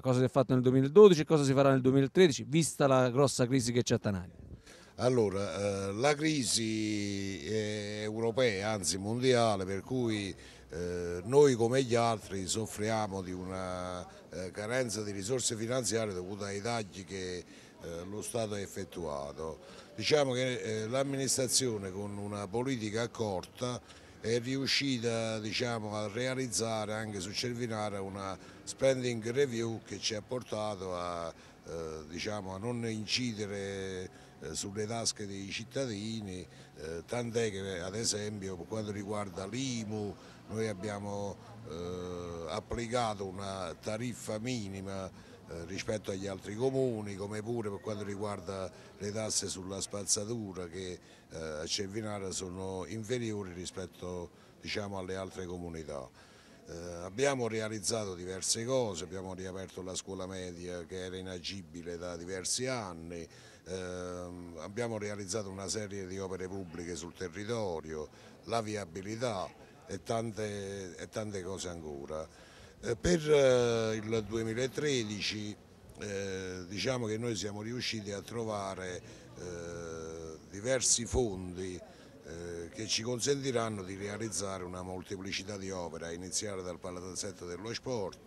cosa si è fatto nel 2012 e cosa si farà nel 2013, vista la grossa crisi che c'è a attanaglia? Allora, eh, la crisi è europea, anzi mondiale, per cui eh, noi come gli altri soffriamo di una eh, carenza di risorse finanziarie dovuta ai tagli che lo Stato ha effettuato. Diciamo che l'amministrazione con una politica accorta è riuscita diciamo, a realizzare anche su Cervinara una spending review che ci ha portato a, eh, diciamo, a non incidere eh, sulle tasche dei cittadini, eh, tant'è che ad esempio per quanto riguarda l'IMU noi abbiamo eh, applicato una tariffa minima eh, rispetto agli altri comuni, come pure per quanto riguarda le tasse sulla spazzatura che eh, a Cervinara sono inferiori rispetto diciamo, alle altre comunità. Eh, abbiamo realizzato diverse cose, abbiamo riaperto la scuola media che era inagibile da diversi anni, ehm, abbiamo realizzato una serie di opere pubbliche sul territorio, la viabilità e tante, e tante cose ancora. Eh, per eh, il 2013 eh, diciamo che noi siamo riusciti a trovare diversi fondi che ci consentiranno di realizzare una molteplicità di opere, a iniziare dal palazzetto dello sport,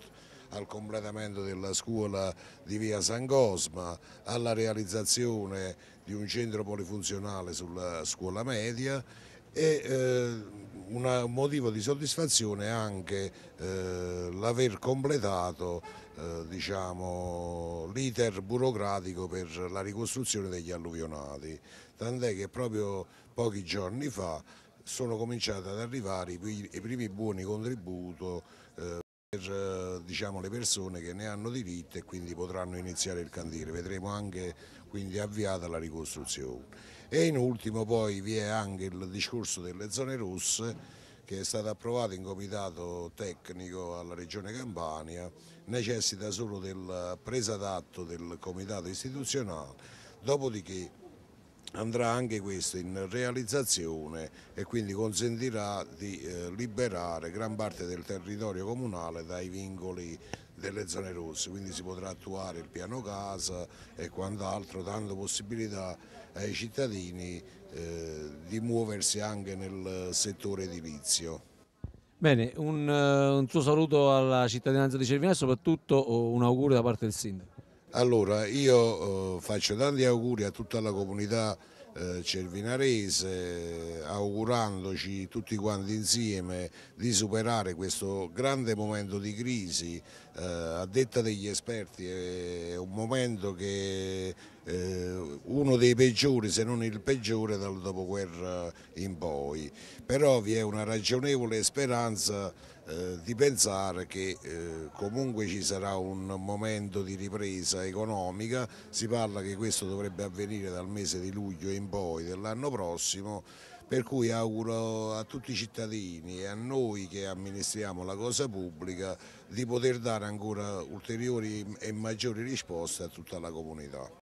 al completamento della scuola di via San Cosma, alla realizzazione di un centro polifunzionale sulla scuola media e eh, un motivo di soddisfazione è anche eh, l'aver completato eh, diciamo, l'iter burocratico per la ricostruzione degli alluvionati, tant'è che proprio pochi giorni fa sono cominciati ad arrivare i, primi buoni contributi eh, per diciamo, le persone che ne hanno diritto e quindi potranno iniziare il cantiere. Vedremo anche quindi avviata la ricostruzione. E in ultimo poi vi è anche il discorso delle zone rosse che è stato approvato in comitato tecnico alla Regione Campania, necessita solo della presa d'atto del comitato istituzionale, dopodiché andrà anche questo in realizzazione e quindi consentirà di eh, liberare gran parte del territorio comunale dai vincoli delle zone rosse, quindi si potrà attuare il piano casa e quant'altro, dando possibilità ai cittadini eh, di muoversi anche nel settore edilizio. Bene, un, eh, un suo saluto alla cittadinanza di Cervina e soprattutto un augurio da parte del Sindaco. Allora, io eh, faccio tanti auguri a tutta la comunità eh, cervinarese, augurandoci tutti quanti insieme di superare questo grande momento di crisi. Eh, a detta degli esperti è un momento che eh, uno dei peggiori se non il peggiore dal dopoguerra in poi, però vi è una ragionevole speranza eh, di pensare che eh, comunque ci sarà un momento di ripresa economica, si parla che questo dovrebbe avvenire dal mese di luglio in poi dell'anno prossimo, per cui auguro a tutti i cittadini e a noi che amministriamo la cosa pubblica di poter dare ancora ulteriori e maggiori risposte a tutta la comunità.